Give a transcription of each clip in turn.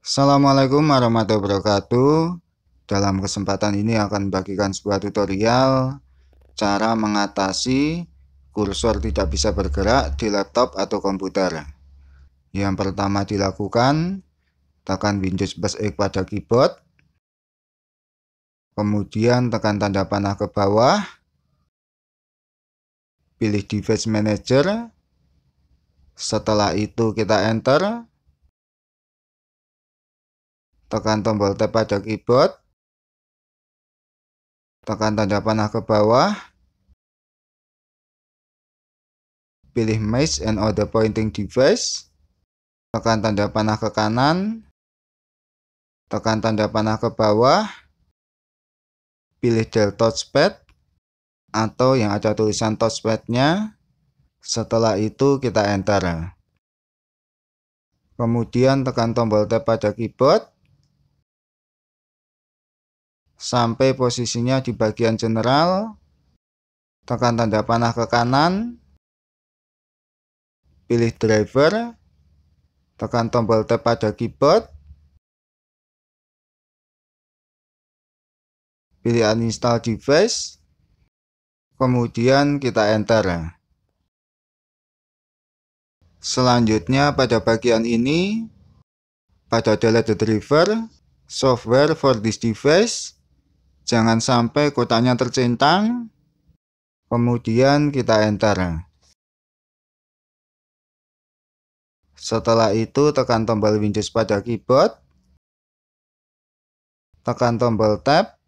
Assalamualaikum warahmatullahi wabarakatuh Dalam kesempatan ini akan bagikan sebuah tutorial Cara mengatasi kursor tidak bisa bergerak di laptop atau komputer Yang pertama dilakukan Tekan Windows plus X pada keyboard Kemudian tekan tanda panah ke bawah Pilih device manager setelah itu kita enter tekan tombol tab pada keyboard, tekan tanda panah ke bawah, pilih mouse and Other Pointing Device, tekan tanda panah ke kanan, tekan tanda panah ke bawah, pilih del Touchpad, atau yang ada tulisan touchpadnya, setelah itu kita enter. Kemudian tekan tombol tab pada keyboard, sampai posisinya di bagian general. Tekan tanda panah ke kanan. Pilih driver. Tekan tombol tab pada keyboard. Pilih uninstall device. Kemudian kita enter. Selanjutnya pada bagian ini, pada delete the driver, software for this device, Jangan sampai kotaknya tercentang. Kemudian kita enter. Setelah itu tekan tombol Windows pada keyboard. Tekan tombol tab.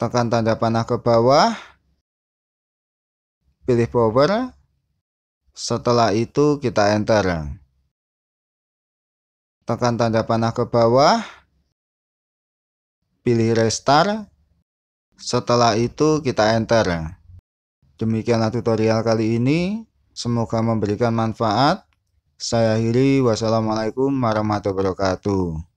Tekan tanda panah ke bawah. Pilih power. Setelah itu kita enter. Tekan tanda panah ke bawah pilih restart. Setelah itu kita enter. Demikianlah tutorial kali ini. Semoga memberikan manfaat. Saya akhiri wassalamualaikum warahmatullahi wabarakatuh.